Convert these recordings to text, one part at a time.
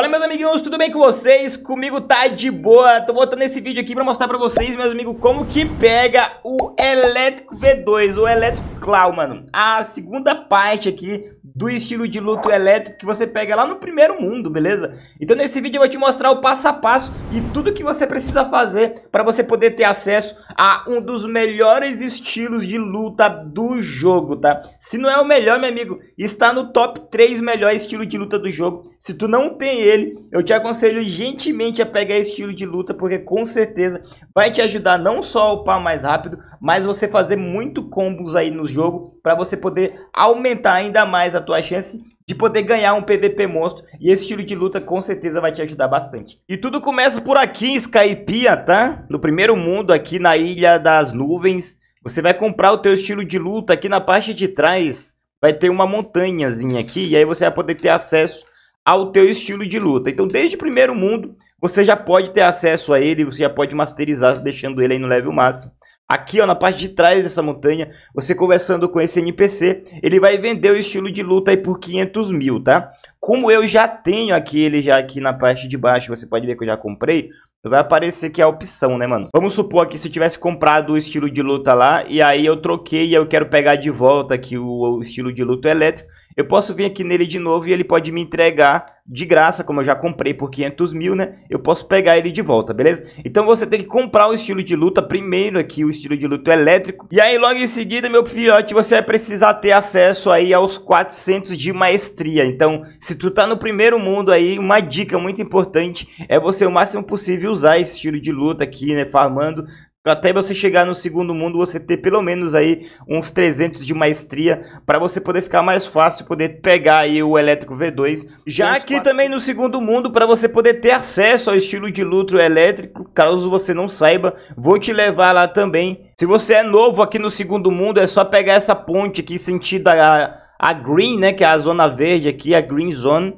Fala meus amiguinhos, tudo bem com vocês? Comigo tá de boa, tô botando esse vídeo aqui pra mostrar pra vocês, meus amigos, como que pega o Elétrico V2, o Elétrico Clown, mano A segunda parte aqui do estilo de luto elétrico que você pega lá no primeiro mundo, beleza? Então nesse vídeo eu vou te mostrar o passo a passo e tudo que você precisa fazer para você poder ter acesso a um dos melhores estilos de luta do jogo, tá? Se não é o melhor, meu amigo, está no top 3 melhor estilo de luta do jogo. Se tu não tem ele, eu te aconselho gentilmente a pegar esse estilo de luta, porque com certeza vai te ajudar não só a upar mais rápido, mas você fazer muito combos aí no jogo para você poder aumentar ainda mais a a tua chance de poder ganhar um PVP monstro. E esse estilo de luta com certeza vai te ajudar bastante. E tudo começa por aqui em Skypiea, tá? No primeiro mundo aqui na Ilha das Nuvens. Você vai comprar o teu estilo de luta aqui na parte de trás. Vai ter uma montanhazinha aqui e aí você vai poder ter acesso ao teu estilo de luta. Então, desde o primeiro mundo, você já pode ter acesso a ele, você já pode masterizar deixando ele aí no level máximo. Aqui, ó, na parte de trás dessa montanha, você conversando com esse NPC, ele vai vender o estilo de luta aí por 500 mil, tá? Como eu já tenho aqui ele já aqui na parte de baixo, você pode ver que eu já comprei, vai aparecer que é a opção, né, mano? Vamos supor que se eu tivesse comprado o estilo de luta lá, e aí eu troquei e eu quero pegar de volta aqui o, o estilo de luta elétrico, eu posso vir aqui nele de novo e ele pode me entregar de graça, como eu já comprei por 500 mil, né? Eu posso pegar ele de volta, beleza? Então você tem que comprar o estilo de luta, primeiro aqui o estilo de luta elétrico. E aí logo em seguida, meu filhote, você vai precisar ter acesso aí aos 400 de maestria. Então se tu tá no primeiro mundo aí, uma dica muito importante é você o máximo possível usar esse estilo de luta aqui, né? Farmando até você chegar no segundo mundo, você ter pelo menos aí uns 300 de maestria para você poder ficar mais fácil, poder pegar aí o elétrico V2. Já aqui também no segundo mundo, para você poder ter acesso ao estilo de lutro elétrico, caso você não saiba, vou te levar lá também. Se você é novo aqui no segundo mundo, é só pegar essa ponte aqui sentido a, a green, né, que é a zona verde aqui, a green zone.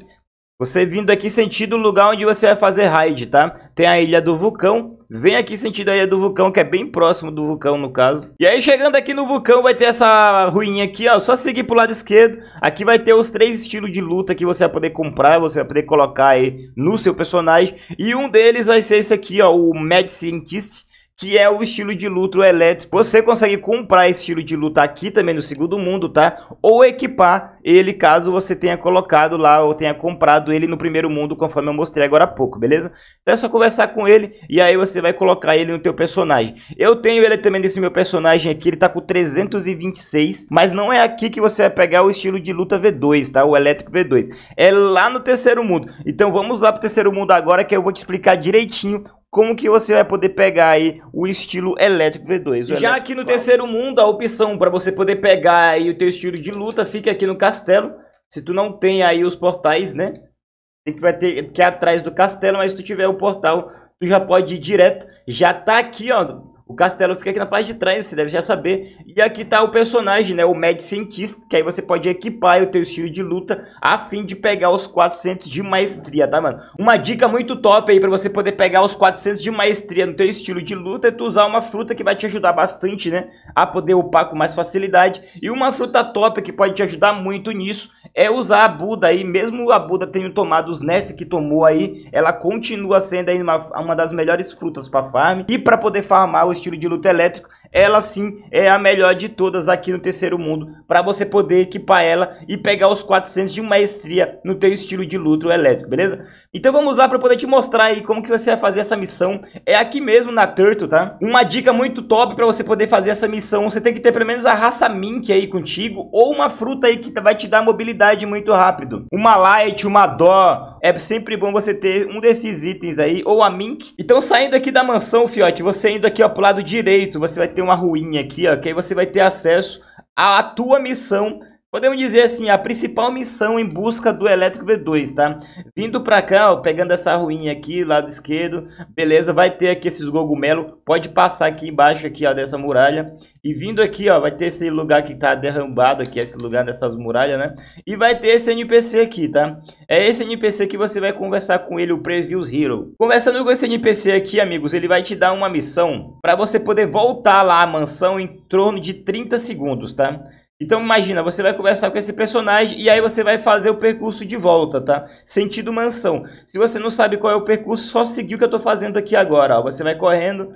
Você vindo aqui sentido o lugar onde você vai fazer raid, tá? Tem a Ilha do Vulcão. Vem aqui sentido a Ilha do Vulcão, que é bem próximo do vulcão, no caso. E aí, chegando aqui no vulcão, vai ter essa ruinha aqui, ó. Só seguir pro lado esquerdo. Aqui vai ter os três estilos de luta que você vai poder comprar, você vai poder colocar aí no seu personagem. E um deles vai ser esse aqui, ó, o Mad Scientist que é o estilo de o elétrico. Você consegue comprar esse estilo de luta aqui também no segundo mundo, tá? Ou equipar ele caso você tenha colocado lá ou tenha comprado ele no primeiro mundo, conforme eu mostrei agora há pouco, beleza? Então é só conversar com ele e aí você vai colocar ele no teu personagem. Eu tenho ele também nesse meu personagem aqui, ele tá com 326, mas não é aqui que você vai pegar o estilo de luta V2, tá? O elétrico V2. É lá no terceiro mundo. Então vamos lá pro terceiro mundo agora que eu vou te explicar direitinho como que você vai poder pegar aí o estilo elétrico V2. Já elétrico aqui no terceiro mundo, a opção para você poder pegar aí o teu estilo de luta fica aqui no castelo. Se tu não tem aí os portais, né? Tem que vai ter que ir atrás do castelo, mas se tu tiver o portal, tu já pode ir direto. Já tá aqui, ó, o castelo fica aqui na parte de trás, você deve já saber. E aqui tá o personagem, né? O Mad Cientista, que aí você pode equipar o teu estilo de luta a fim de pegar os 400 de maestria, tá, mano? Uma dica muito top aí pra você poder pegar os 400 de maestria no teu estilo de luta é tu usar uma fruta que vai te ajudar bastante, né? A poder upar com mais facilidade. E uma fruta top que pode te ajudar muito nisso é usar a Buda aí. Mesmo a Buda tendo tomado os Nef que tomou aí, ela continua sendo aí uma, uma das melhores frutas pra farm. E pra poder farmar os estilo de luta elétrico ela sim é a melhor de todas aqui no terceiro mundo, para você poder equipar ela e pegar os 400 de maestria no teu estilo de luto elétrico, beleza? Então vamos lá para poder te mostrar aí como que você vai fazer essa missão, é aqui mesmo na Turtle, tá? Uma dica muito top para você poder fazer essa missão, você tem que ter pelo menos a raça Mink aí contigo, ou uma fruta aí que vai te dar mobilidade muito rápido, uma Light, uma Dó, é sempre bom você ter um desses itens aí, ou a Mink. Então saindo aqui da mansão, fiote, você indo aqui ó, pro lado direito, você vai ter tem uma ruinha aqui, ó, que aí você vai ter acesso à tua missão Podemos dizer assim, a principal missão em busca do elétrico V2, tá? Vindo pra cá, ó, pegando essa ruinha aqui, lado esquerdo, beleza? Vai ter aqui esses gogumelo, pode passar aqui embaixo aqui, ó, dessa muralha. E vindo aqui, ó, vai ter esse lugar que tá derrambado aqui, esse lugar dessas muralhas, né? E vai ter esse NPC aqui, tá? É esse NPC que você vai conversar com ele, o Previews Hero. Conversando com esse NPC aqui, amigos, ele vai te dar uma missão pra você poder voltar lá à mansão em torno de 30 segundos, tá? Então imagina, você vai conversar com esse personagem e aí você vai fazer o percurso de volta, tá? Sentido mansão. Se você não sabe qual é o percurso, só seguir o que eu estou fazendo aqui agora. Ó. Você vai correndo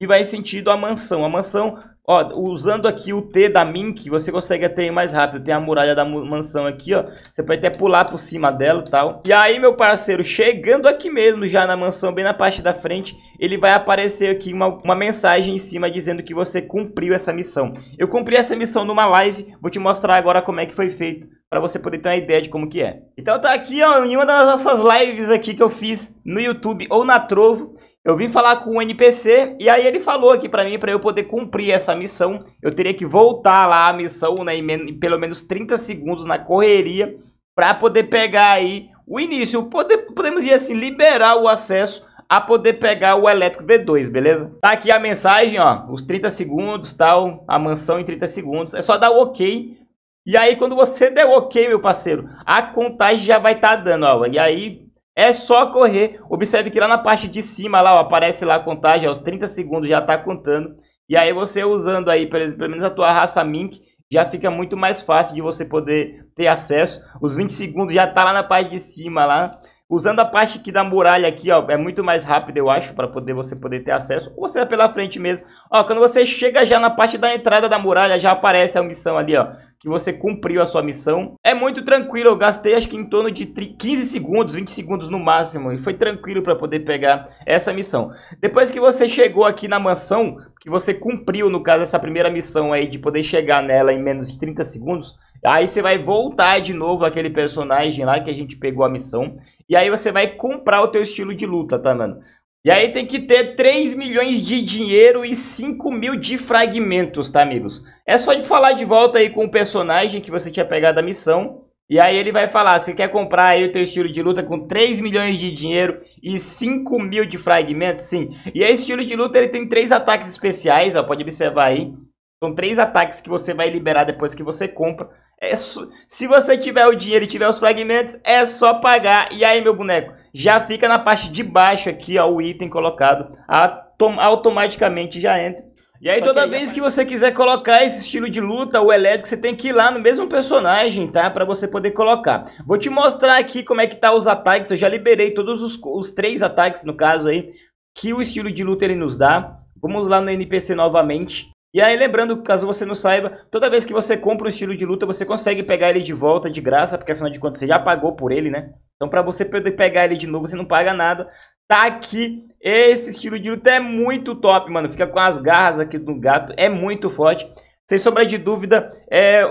e vai em sentido a mansão. A mansão Ó, usando aqui o T da Mink, você consegue até ir mais rápido. Tem a muralha da mansão aqui, ó. Você pode até pular por cima dela e tal. E aí, meu parceiro, chegando aqui mesmo já na mansão, bem na parte da frente, ele vai aparecer aqui uma, uma mensagem em cima dizendo que você cumpriu essa missão. Eu cumpri essa missão numa live, vou te mostrar agora como é que foi feito para você poder ter uma ideia de como que é. Então tá aqui ó, em uma das nossas lives aqui que eu fiz no YouTube ou na Trovo, eu vim falar com um NPC e aí ele falou aqui para mim para eu poder cumprir essa missão, eu teria que voltar lá a missão, né, em, em pelo menos 30 segundos na correria para poder pegar aí o início, poder, podemos dizer assim, liberar o acesso a poder pegar o elétrico V2, beleza? Tá aqui a mensagem, ó, os 30 segundos, tal, a mansão em 30 segundos. É só dar o OK e aí, quando você der ok, meu parceiro, a contagem já vai estar tá dando, ó. E aí, é só correr. Observe que lá na parte de cima, lá, ó, aparece lá a contagem, aos 30 segundos já está contando. E aí, você usando aí, pelo menos a tua raça Mink, já fica muito mais fácil de você poder ter acesso. Os 20 segundos já tá lá na parte de cima, lá. Usando a parte aqui da muralha aqui, ó, é muito mais rápido, eu acho, para poder você poder ter acesso. Ou você é pela frente mesmo. Ó, quando você chega já na parte da entrada da muralha, já aparece a missão ali, ó, que você cumpriu a sua missão. É muito tranquilo, eu gastei acho que em torno de 15 segundos, 20 segundos no máximo, e foi tranquilo para poder pegar essa missão. Depois que você chegou aqui na mansão, que você cumpriu, no caso, essa primeira missão aí de poder chegar nela em menos de 30 segundos, Aí você vai voltar de novo aquele personagem lá que a gente pegou a missão. E aí você vai comprar o teu estilo de luta, tá, mano? E aí tem que ter 3 milhões de dinheiro e 5 mil de fragmentos, tá, amigos? É só de falar de volta aí com o personagem que você tinha pegado a missão. E aí ele vai falar, você quer comprar aí o teu estilo de luta com 3 milhões de dinheiro e 5 mil de fragmentos? Sim. E aí estilo de luta ele tem três ataques especiais, ó, pode observar aí. São três ataques que você vai liberar depois que você compra. É Se você tiver o dinheiro e tiver os fragmentos, é só pagar. E aí, meu boneco, já fica na parte de baixo aqui, ó, o item colocado. Atom... Automaticamente já entra. E aí, Só toda que aí, vez que você quiser colocar esse estilo de luta, o elétrico, você tem que ir lá no mesmo personagem, tá? Pra você poder colocar. Vou te mostrar aqui como é que tá os ataques. Eu já liberei todos os, os três ataques, no caso aí, que o estilo de luta ele nos dá. Vamos lá no NPC novamente. E aí, lembrando, caso você não saiba, toda vez que você compra um estilo de luta, você consegue pegar ele de volta de graça, porque afinal de contas você já pagou por ele, né? Então, para você poder pegar ele de novo, você não paga nada. Tá aqui. Esse estilo de luta é muito top, mano. Fica com as garras aqui do gato. É muito forte. Sem sombra de dúvida, é,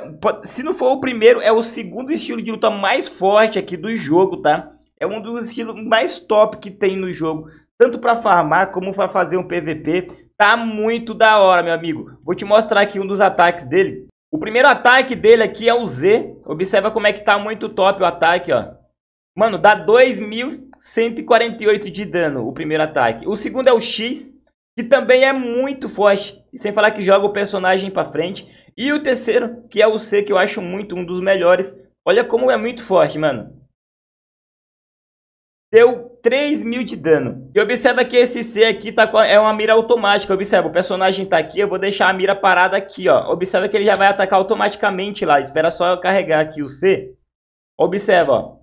se não for o primeiro, é o segundo estilo de luta mais forte aqui do jogo, tá? É um dos estilos mais top que tem no jogo. Tanto para farmar, como para fazer um PVP. Tá muito da hora, meu amigo. Vou te mostrar aqui um dos ataques dele. O primeiro ataque dele aqui é o Z. Observa como é que tá muito top o ataque, ó. Mano, dá 2.148 de dano o primeiro ataque. O segundo é o X, que também é muito forte. Sem falar que joga o personagem pra frente. E o terceiro, que é o C, que eu acho muito um dos melhores. Olha como é muito forte, mano deu 3 mil de dano. E observa que esse C aqui tá com, é uma mira automática, observa, o personagem tá aqui, eu vou deixar a mira parada aqui, ó. Observa que ele já vai atacar automaticamente lá, espera só eu carregar aqui o C. Observa, ó.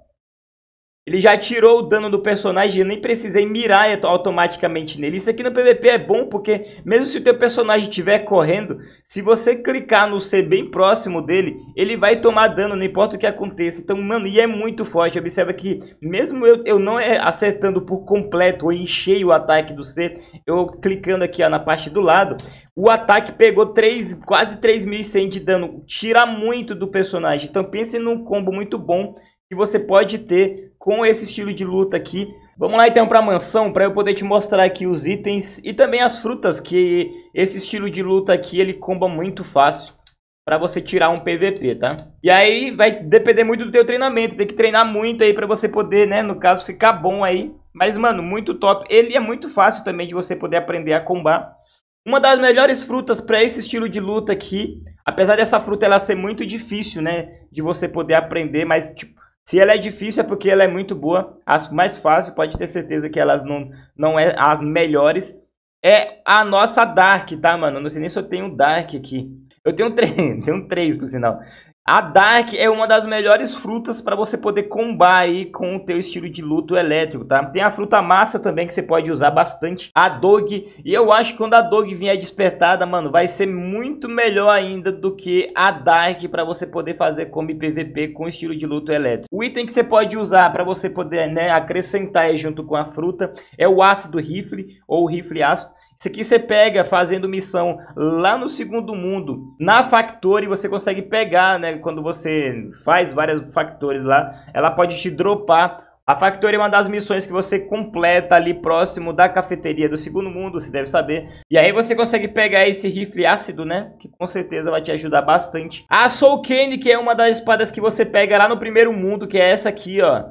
Ele já tirou o dano do personagem, eu nem precisei mirar automaticamente nele. Isso aqui no PVP é bom porque mesmo se o teu personagem estiver correndo, se você clicar no C bem próximo dele, ele vai tomar dano, não importa o que aconteça. Então, mano, e é muito forte. Observa que mesmo eu, eu não é, acertando por completo ou enchei o ataque do C, eu clicando aqui ó, na parte do lado, o ataque pegou 3, quase 3.100 de dano. Tira muito do personagem. Então pense num combo muito bom que você pode ter com esse estilo de luta aqui. Vamos lá então para a mansão para eu poder te mostrar aqui os itens e também as frutas que esse estilo de luta aqui ele comba muito fácil para você tirar um PVP, tá? E aí vai depender muito do teu treinamento, tem que treinar muito aí para você poder, né, no caso ficar bom aí. Mas mano, muito top. Ele é muito fácil também de você poder aprender a combar. Uma das melhores frutas para esse estilo de luta aqui, apesar dessa fruta ela ser muito difícil, né, de você poder aprender, mas tipo se ela é difícil é porque ela é muito boa. As mais fáceis, pode ter certeza que elas não, não é as melhores. É a nossa Dark, tá, mano? não sei nem se eu tenho Dark aqui. Eu tenho três, tenho três, por sinal. A Dark é uma das melhores frutas para você poder combar aí com o teu estilo de luto elétrico, tá? Tem a fruta massa também que você pode usar bastante, a Dog. E eu acho que quando a Dog vier despertada, mano, vai ser muito melhor ainda do que a Dark para você poder fazer combi PVP com estilo de luto elétrico. O item que você pode usar para você poder né, acrescentar junto com a fruta é o ácido rifle ou rifle ácido. Isso aqui você pega fazendo missão lá no segundo mundo, na Factory, você consegue pegar, né? Quando você faz várias Factories lá, ela pode te dropar a Factory é uma das missões que você completa ali próximo da cafeteria do segundo mundo, você deve saber. E aí você consegue pegar esse rifle ácido, né? Que com certeza vai te ajudar bastante. A Soul Cane, que é uma das espadas que você pega lá no primeiro mundo, que é essa aqui, ó.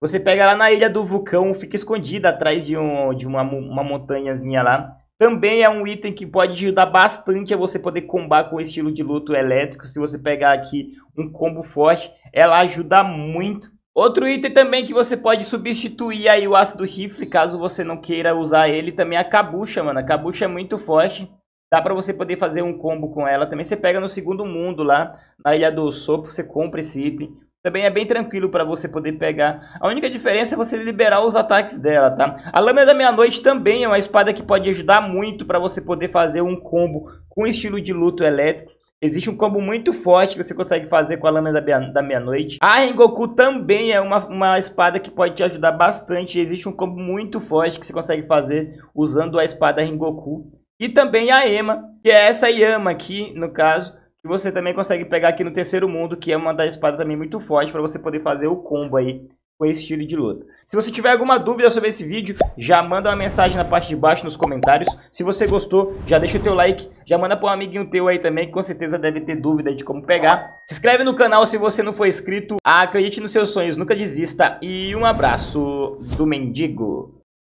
Você pega lá na ilha do vulcão, fica escondida atrás de, um, de uma, uma montanhazinha lá. Também é um item que pode ajudar bastante a você poder combar com o estilo de luto elétrico. Se você pegar aqui um combo forte, ela ajuda muito. Outro item também que você pode substituir aí o ácido rifle, caso você não queira usar ele, também é a cabucha, mano. A cabucha é muito forte. Dá pra você poder fazer um combo com ela. Também você pega no segundo mundo lá, na Ilha do Sopo, você compra esse item. Também é bem tranquilo para você poder pegar. A única diferença é você liberar os ataques dela, tá? A Lâmina da Meia-Noite também é uma espada que pode ajudar muito para você poder fazer um combo com estilo de luto elétrico. Existe um combo muito forte que você consegue fazer com a lâmina da meia-noite. A Rengoku também é uma, uma espada que pode te ajudar bastante. Existe um combo muito forte que você consegue fazer usando a espada Rengoku. E também a Ema, que é essa Yama aqui, no caso, você também consegue pegar aqui no terceiro mundo, que é uma da espada também muito forte para você poder fazer o combo aí com esse estilo de luta. Se você tiver alguma dúvida sobre esse vídeo, já manda uma mensagem na parte de baixo nos comentários. Se você gostou, já deixa o teu like, já manda para um amiguinho teu aí também, que com certeza deve ter dúvida de como pegar. Se inscreve no canal se você não for inscrito. Acredite nos seus sonhos, nunca desista. E um abraço do Mendigo.